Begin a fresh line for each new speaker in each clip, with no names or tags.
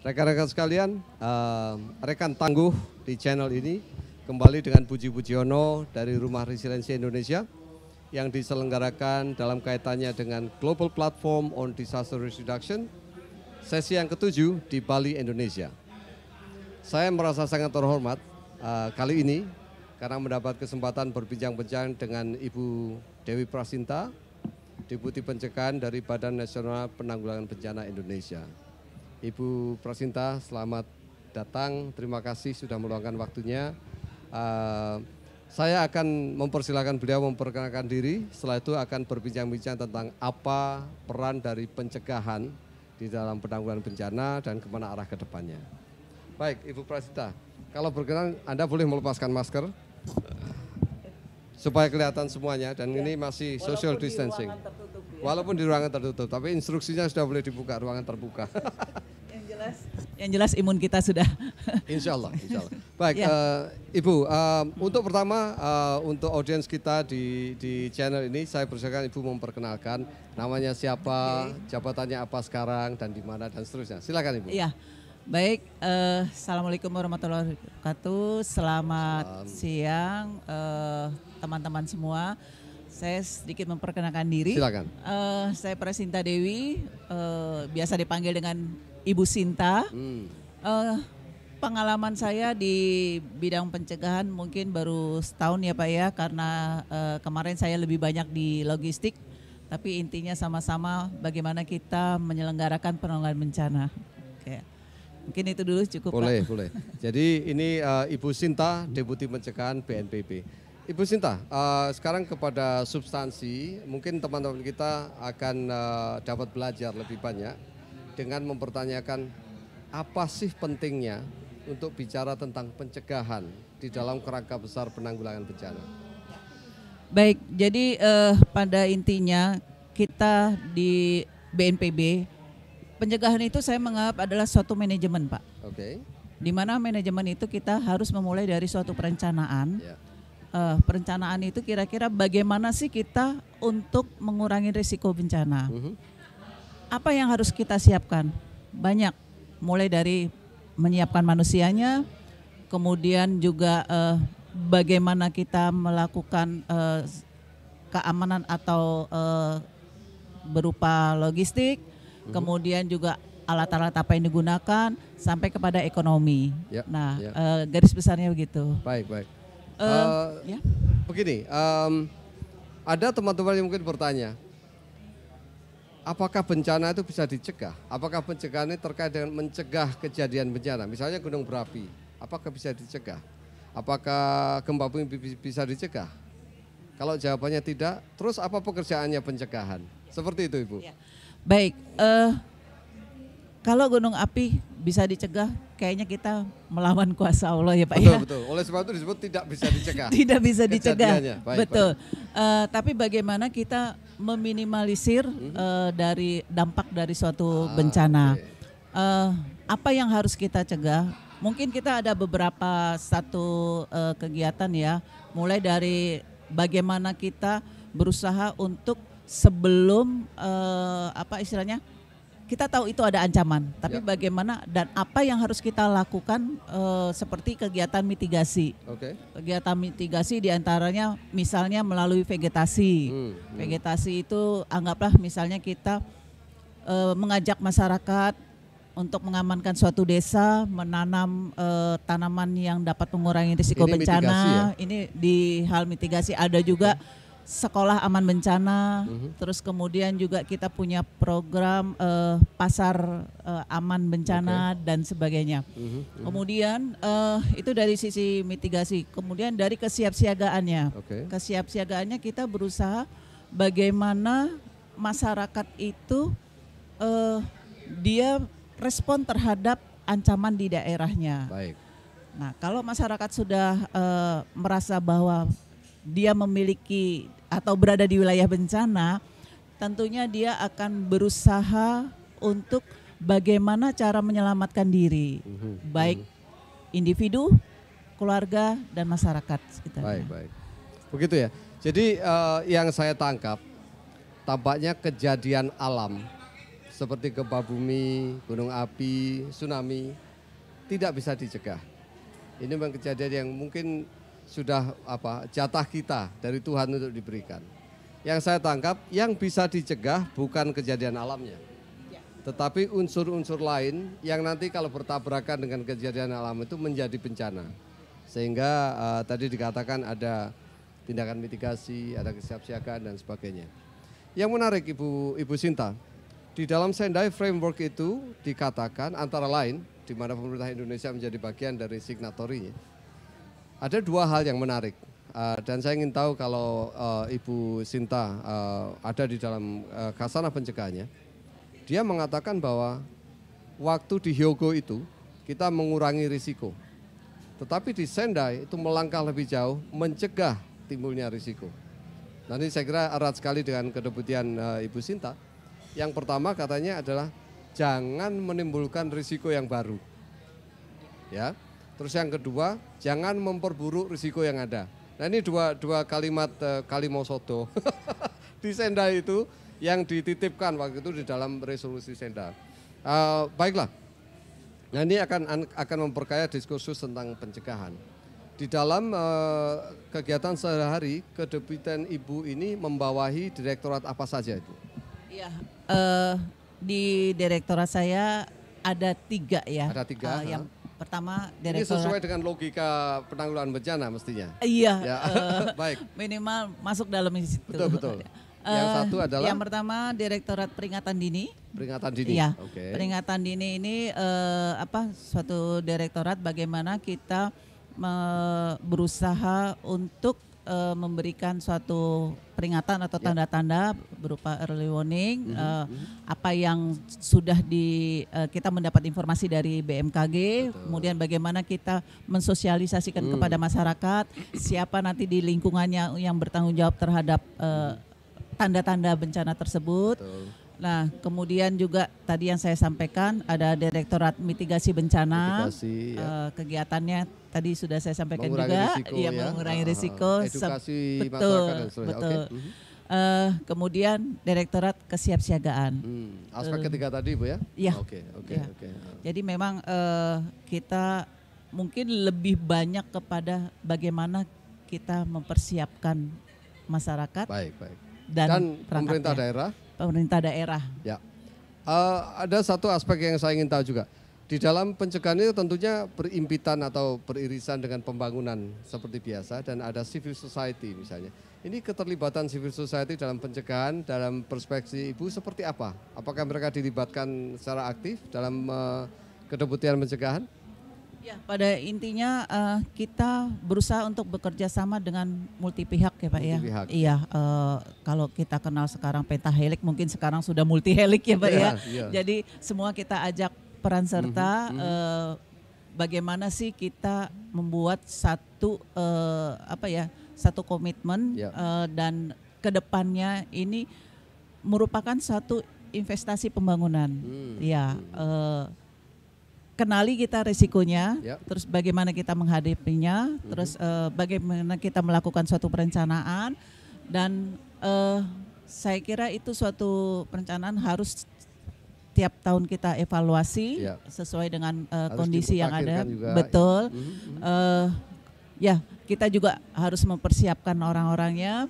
Rekan-rekan sekalian, uh, rekan tangguh di channel ini kembali dengan Puji Pujiono dari Rumah Resiliensi Indonesia yang diselenggarakan dalam kaitannya dengan Global Platform on Disaster Risk Reduction, sesi yang ketujuh di Bali, Indonesia. Saya merasa sangat terhormat uh, kali ini karena mendapat kesempatan berbincang-bincang dengan Ibu Dewi Prasinta, Deputi Pencegahan dari Badan Nasional Penanggulangan Bencana Indonesia. Ibu Prasinta, selamat datang. Terima kasih sudah meluangkan waktunya. Uh, saya akan mempersilahkan beliau memperkenalkan diri. Setelah itu akan berbincang-bincang tentang apa peran dari pencegahan di dalam penanggulangan bencana dan kemana arah ke depannya. Baik, Ibu Prasinta, kalau berkenan Anda boleh melepaskan masker supaya kelihatan semuanya dan ini masih social distancing. Di ya. Walaupun di ruangan tertutup, tapi instruksinya sudah boleh dibuka ruangan terbuka.
Yang jelas imun kita sudah. insya Allah, insya Allah.
Baik, ya. uh, Ibu, Um, untuk pertama uh, untuk audiens kita di di channel ini, saya persilakan Ibu memperkenalkan namanya siapa, okay. jabatannya apa sekarang, dan di mana dan seterusnya. Silakan Ibu.
Iya. Baik, uh, assalamualaikum warahmatullahi wabarakatuh. Selamat Salam. siang, teman-teman uh, semua. Saya sedikit memperkenalkan diri. Silakan. Uh, saya Presinta Dewi, uh, biasa dipanggil dengan Ibu Sinta. Hmm. Uh, pengalaman saya di bidang pencegahan mungkin baru setahun ya Pak ya karena uh, kemarin saya lebih banyak di logistik tapi intinya sama-sama bagaimana kita menyelenggarakan penanggulangan bencana. Oke. Mungkin itu dulu cukup Boleh, Pak. boleh.
Jadi ini uh, Ibu Sinta Deputi Pencegahan BNPB. Ibu Sinta, uh, sekarang kepada substansi, mungkin teman-teman kita akan uh, dapat belajar lebih banyak dengan mempertanyakan apa sih pentingnya untuk bicara tentang pencegahan di dalam kerangka besar penanggulangan bencana.
Baik, jadi eh, pada intinya kita di BNPB pencegahan itu saya menganggap adalah suatu manajemen, Pak. Oke. Okay. Di mana manajemen itu kita harus memulai dari suatu perencanaan. Yeah. Ya. Uh, perencanaan itu kira-kira bagaimana sih kita untuk mengurangi risiko bencana. Uh mhm. -huh apa yang harus kita siapkan? Banyak, mulai dari menyiapkan manusianya, kemudian juga eh, bagaimana kita melakukan eh, keamanan atau eh, berupa logistik,
mhm. kemudian
juga alat-alat apa yang digunakan sampai kepada ekonomi. Ya, nah, ya. Uh, garis besarnya begitu. Baik, baik. Uh, uh,
ya. Begini, um, ada teman-teman yang mungkin bertanya, apakah bencana itu bisa dicegah? Apakah pencegahan ini terkait dengan mencegah kejadian bencana? Misalnya gunung berapi, apakah bisa dicegah? Apakah gempa bumi bisa dicegah? Kalau jawabannya tidak, terus apa pekerjaannya pencegahan? Seperti itu, Ibu. Ya.
Baik, uh, kalau gunung api bisa dicegah, kayaknya kita melawan kuasa Allah ya Pak ya. betul, ya. Betul, oleh sebab itu disebut tidak bisa dicegah. tidak bisa dicegah, baik, betul. Baik. Uh, tapi bagaimana kita meminimalisir mm -hmm. uh, dari dampak dari suatu ah, bencana. Okay. Uh, eh, apa yang harus kita cegah? Mungkin kita ada beberapa satu uh, kegiatan ya, mulai dari bagaimana kita berusaha untuk sebelum uh, apa istilahnya? kita tahu itu ada ancaman, tapi ya. bagaimana dan apa yang harus kita lakukan uh, seperti kegiatan mitigasi. Okay. Kegiatan mitigasi diantaranya misalnya melalui vegetasi. Hmm, hmm. Vegetasi itu anggaplah misalnya kita uh, mengajak masyarakat untuk mengamankan suatu desa, menanam uh, tanaman yang dapat mengurangi risiko ini bencana. Ya? Ini di hal mitigasi ada juga. Okay sekolah aman bencana, mm-hmm. terus kemudian juga kita punya program uh, pasar uh, aman bencana okay. dan sebagainya. Mm-hmm. Mm-hmm. Kemudian uh, itu dari sisi mitigasi, kemudian dari kesiapsiagaannya. Okay. Kesiapsiagaannya kita berusaha bagaimana masyarakat itu uh, dia respon terhadap ancaman di daerahnya. Baik. Nah, kalau masyarakat sudah uh, merasa bahwa dia memiliki atau berada di wilayah bencana, tentunya dia akan berusaha untuk bagaimana cara menyelamatkan diri, mhm. baik mhm. individu, keluarga, dan masyarakat sekitarnya. Baik, baik. Begitu ya. Jadi
uh, yang saya tangkap, tampaknya kejadian alam seperti gempa bumi, gunung api, tsunami tidak bisa dicegah. Ini memang kejadian yang mungkin sudah apa jatah kita dari Tuhan untuk diberikan. Yang saya tangkap yang bisa dicegah bukan kejadian alamnya. Tetapi unsur-unsur lain yang nanti kalau bertabrakan dengan kejadian alam itu menjadi bencana. Sehingga uh, tadi dikatakan ada tindakan mitigasi, ada kesiapsiagaan dan sebagainya. Yang menarik Ibu Ibu Sinta, di dalam Sendai Framework itu dikatakan antara lain di mana pemerintah Indonesia menjadi bagian dari signatorinya ada dua hal yang menarik. Uh, dan saya ingin tahu kalau uh, Ibu Sinta uh, ada di dalam uh, kasana pencegahannya, dia mengatakan bahwa waktu di Hyogo itu kita mengurangi risiko. Tetapi di Sendai itu melangkah lebih jauh mencegah timbulnya risiko. Nanti saya kira erat sekali dengan kedeputian uh, Ibu Sinta. Yang pertama katanya adalah jangan menimbulkan risiko yang baru. Ya, Terus yang kedua, jangan memperburuk risiko yang ada. Nah ini dua, dua kalimat eh, kalimau soto di Senda itu yang dititipkan waktu itu di dalam resolusi Senda. Uh, baiklah, nah ini akan akan memperkaya diskursus tentang pencegahan. Di dalam uh, kegiatan sehari-hari, kedeputian ibu ini membawahi direktorat apa saja itu?
Iya, uh, di direktorat saya ada tiga ya. Ada tiga. Uh, yang Pertama direktur. Ini sesuai dengan
logika penanggulangan bencana mestinya. Iya. Ya. Uh, Baik.
Minimal masuk dalam institusi Betul betul. yang eh, satu adalah yang pertama Direktorat Peringatan Dini. Peringatan Dini. Iya. Okay. Peringatan Dini ini uh, apa suatu direktorat bagaimana kita berusaha untuk uh, memberikan suatu peringatan atau ya. tanda-tanda berupa early warning mm -hmm. uh, apa yang sudah di uh, kita mendapat informasi dari BMKG Betul. kemudian bagaimana kita mensosialisasikan mm. kepada masyarakat siapa nanti di lingkungannya yang bertanggung jawab terhadap tanda-tanda uh, bencana tersebut Betul Nah, kemudian juga tadi yang saya sampaikan ada Direktorat Mitigasi Bencana. Mitigasi, ya. uh, kegiatannya tadi sudah saya sampaikan mengurangi juga, risiko, ya, ya mengurangi uh, risiko. Ah, ah. Edukasi betul, dan Betul. Okay. Uh, mhm. eh, kemudian Direktorat Kesiapsiagaan. Hmm, aspek uh, ketiga tadi Bu ya? Iya. Oke, oke, iya. oke. Jadi memang uh, kita mungkin lebih banyak kepada bagaimana kita mempersiapkan masyarakat. Baik, baik. Dan, dan pemerintah daerah pemerintah daerah. Ya. Uh,
ada satu aspek yang saya ingin tahu juga. Di dalam pencegahan itu tentunya berimpitan atau beririsan dengan pembangunan seperti biasa dan ada civil society misalnya. Ini keterlibatan civil society dalam pencegahan dalam perspektif Ibu seperti apa? Apakah mereka dilibatkan secara aktif dalam uh, kedeputian pencegahan?
Ya, pada intinya uh, kita berusaha untuk bekerja sama dengan multi pihak ya Pak ya. Iya, uh, kalau kita kenal sekarang pentahelik mungkin sekarang sudah multi helik ya Pak ya. ya. ya. Jadi semua kita ajak peran serta mm -hmm. uh, bagaimana sih kita membuat satu uh, apa ya, satu komitmen ya. uh, dan kedepannya ini merupakan satu investasi pembangunan. Hmm. Ya, Uh, kenali kita resikonya, ya. terus bagaimana kita menghadapinya, uh-huh. terus uh, bagaimana kita melakukan suatu perencanaan dan uh, saya kira itu suatu perencanaan harus tiap tahun kita evaluasi ya. sesuai dengan uh, kondisi yang ada, kan juga, betul. Uh-huh. uh, ya kita juga harus mempersiapkan orang-orangnya,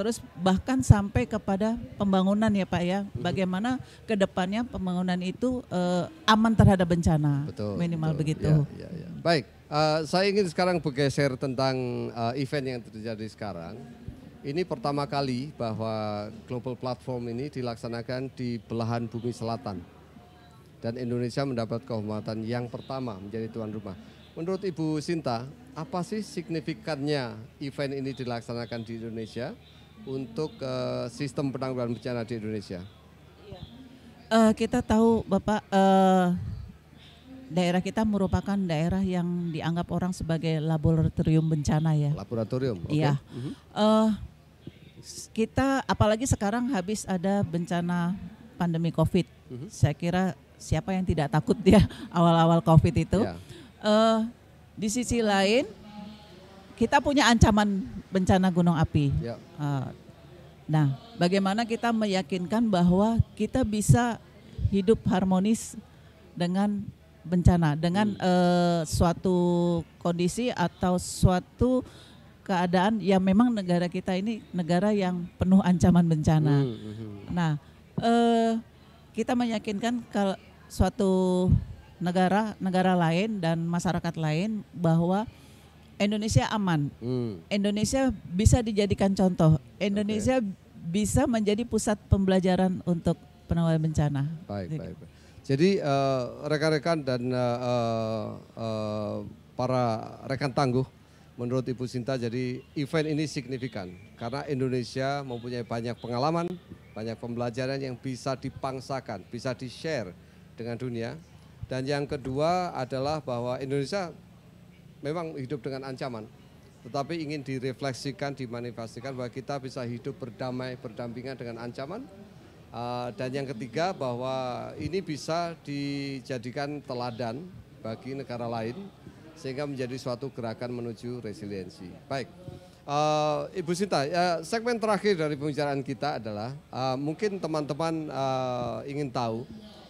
terus bahkan sampai kepada pembangunan ya Pak ya. Mhm. Bagaimana kedepannya pembangunan itu uh, aman terhadap bencana. Betul, minimal betul. begitu. Ya, ya, ya. Baik, uh,
saya ingin sekarang bergeser tentang uh, event yang terjadi sekarang. Ini pertama kali bahwa Global Platform ini dilaksanakan di belahan bumi selatan. Dan Indonesia mendapat kehormatan yang pertama menjadi tuan rumah. Menurut Ibu Sinta, apa sih signifikannya event ini dilaksanakan di Indonesia? untuk uh, sistem penanggulangan bencana di Indonesia?
Uh, kita tahu Bapak uh, daerah kita merupakan daerah yang dianggap orang sebagai laboratorium bencana ya.
Laboratorium.
Okay. Iya. uh, kita apalagi sekarang habis ada bencana pandemi COVID. Uh mhm. -huh. Saya kira siapa yang tidak takut ya awal-awal COVID itu. Yeah. Iya. Uh, di sisi lain kita punya ancaman bencana gunung api. Ya. Uh, nah, bagaimana kita meyakinkan bahwa kita bisa hidup harmonis dengan bencana, dengan hmm. uh, suatu kondisi atau suatu keadaan yang memang negara kita ini negara yang penuh ancaman bencana. Hmm. hmm. Nah, uh, kita meyakinkan kalau suatu negara negara lain dan masyarakat lain bahwa Indonesia aman. Hmm. Indonesia bisa dijadikan contoh. Indonesia okay. bisa menjadi pusat pembelajaran untuk penanggulangan bencana. Baik, Jadi. baik. baik.
Jadi rekan eh, rekan-rekan dan uh, uh, para rekan tangguh, menurut Ibu Sinta jadi event ini signifikan karena Indonesia mempunyai banyak pengalaman, banyak pembelajaran yang bisa dipangsakan, bisa di-share dengan dunia. Dan yang kedua adalah bahwa Indonesia memang hidup dengan ancaman, tetapi ingin direfleksikan, dimanifestasikan bahwa kita bisa hidup berdamai, berdampingan dengan ancaman. Ah, dan yang ketiga bahwa ini bisa dijadikan teladan bagi negara lain sehingga menjadi suatu gerakan menuju resiliensi. Baik, ah, Ibu Sinta, ya, segmen terakhir dari pembicaraan kita adalah ah, mungkin teman-teman ingin tahu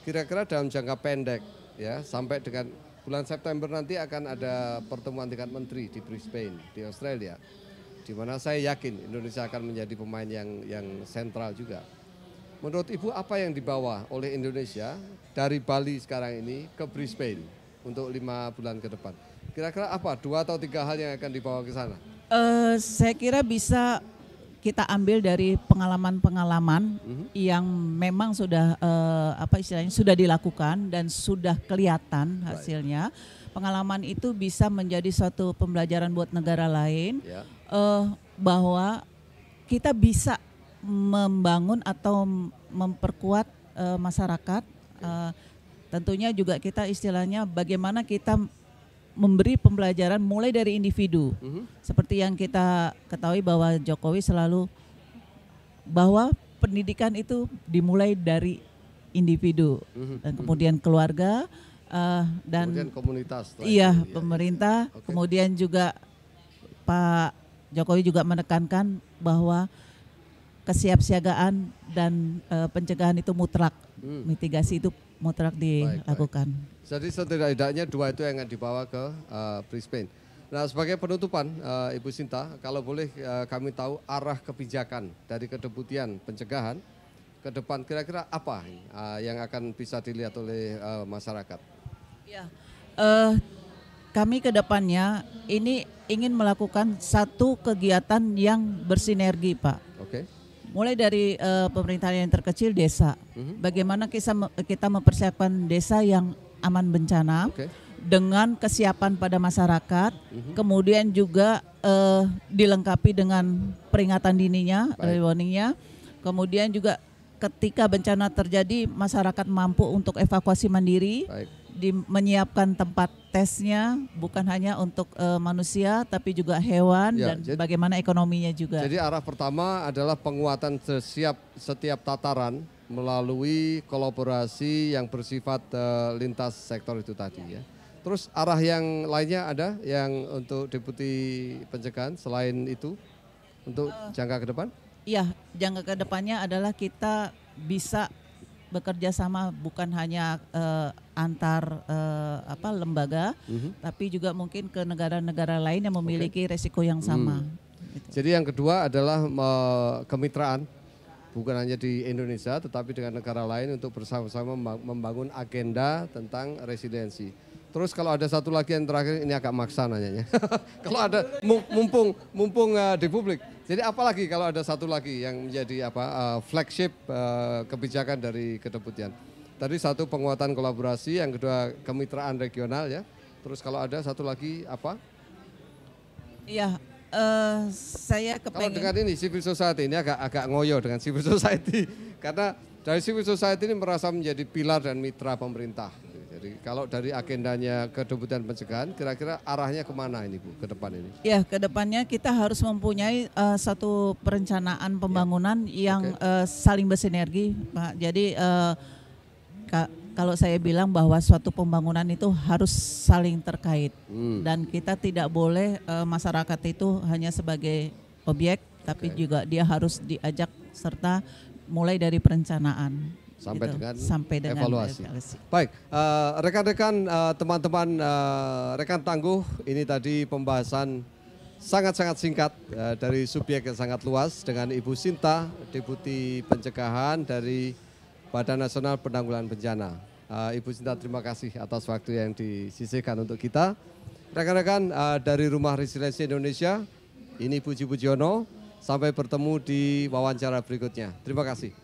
kira-kira dalam jangka pendek ya sampai dengan bulan September nanti akan ada pertemuan tingkat menteri di Brisbane di Australia di mana saya yakin Indonesia akan menjadi pemain yang yang sentral juga. Menurut Ibu apa yang dibawa oleh Indonesia dari Bali sekarang ini ke Brisbane untuk lima bulan ke depan? Kira-kira apa dua atau tiga hal yang akan dibawa ke sana?
Uh, saya kira bisa kita ambil dari pengalaman-pengalaman mm-hmm. yang memang sudah uh, apa istilahnya sudah dilakukan dan sudah kelihatan hasilnya. Right. Pengalaman itu bisa menjadi suatu pembelajaran buat negara lain yeah. Ya. uh, bahwa kita bisa membangun atau memperkuat uh, masyarakat. Uh, tentunya juga kita istilahnya bagaimana kita memberi pembelajaran mulai dari individu. Mm -hmm. Seperti yang kita ketahui bahwa Jokowi selalu bahwa pendidikan itu dimulai dari individu mm -hmm. dan kemudian keluarga uh, dan kemudian komunitas. Iya, iya, pemerintah. Iya. Okay. Kemudian juga Pak Jokowi juga menekankan bahwa kesiapsiagaan dan uh, pencegahan itu mutlak, hmm. mitigasi itu mutlak dilakukan. Baik,
baik. Jadi setidak-tidaknya dua itu yang akan dibawa ke uh, Brisbane. Nah sebagai penutupan uh, Ibu Sinta, kalau boleh uh, kami tahu arah kebijakan dari kedeputian pencegahan ke depan kira-kira apa uh, yang akan bisa
dilihat oleh uh, masyarakat? Ya, uh, kami ke depannya ini ingin melakukan satu kegiatan yang bersinergi Pak. Oke. Okay mulai dari uh, pemerintahan yang terkecil desa. Mm-hmm. Bagaimana kita kita mempersiapkan desa yang aman bencana okay. dengan kesiapan pada masyarakat, mm-hmm. kemudian juga uh, dilengkapi dengan peringatan dininya, early warningnya, kemudian juga ketika bencana terjadi masyarakat mampu untuk evakuasi mandiri. Baik di, menyiapkan tempat tesnya bukan hanya untuk uh, manusia tapi juga hewan ya, dan jadi, bagaimana ekonominya juga. Jadi
arah pertama adalah penguatan setiap setiap tataran melalui kolaborasi yang bersifat uh, lintas sektor itu tadi ya. ya. Terus arah yang lainnya ada yang untuk deputi pencegahan selain itu untuk uh, jangka ke depan?
Iya, jangka ke depannya adalah kita bisa bekerja sama bukan hanya uh, antar uh, apa lembaga, mm -hmm. tapi juga mungkin ke negara-negara lain yang memiliki okay. resiko yang sama. Mm.
Gitu. Jadi yang kedua adalah uh, kemitraan, bukan hanya di Indonesia, tetapi dengan negara lain untuk bersama-sama membangun agenda tentang residensi. Terus kalau ada satu lagi yang terakhir ini agak maksa nanya, kalau ada mumpung mumpung uh, di publik. Jadi apalagi kalau ada satu lagi yang menjadi apa uh, flagship uh, kebijakan dari kedeputian. Tadi satu penguatan kolaborasi, yang kedua kemitraan regional ya. Terus kalau ada satu lagi apa?
Iya, uh, saya kepengen. Kalau dengan
ini civil society ini agak agak ngoyo dengan civil society karena dari civil society ini merasa menjadi pilar dan mitra pemerintah. Jadi kalau dari agendanya kedebutan pencegahan, kira-kira arahnya kemana ini Bu ke depan ini?
Ya, ke depannya kita harus mempunyai uh, satu perencanaan pembangunan ya. yang okay. uh, eh, saling bersinergi, Pak. Jadi uh, ka kalau saya bilang bahwa suatu pembangunan itu harus saling terkait hmm. dan kita tidak boleh uh, masyarakat itu hanya sebagai objek, tapi okay. juga dia harus diajak serta mulai dari perencanaan sampai gitu, dengan sampai dengan evaluasi. evaluasi.
Baik, eh, rekan-rekan, uh, teman-teman, rekan, uh, rekan tangguh, ini tadi pembahasan sangat-sangat singkat uh, dari subjek yang sangat luas dengan Ibu Sinta, Deputi Pencegahan dari Badan Nasional Penanggulangan Bencana. Uh, Ibu Sinta, terima kasih atas waktu yang disisihkan untuk kita. Rekan-rekan uh, dari Rumah Resiliensi Indonesia, ini Puji Pujiono, sampai bertemu di wawancara berikutnya. Terima kasih.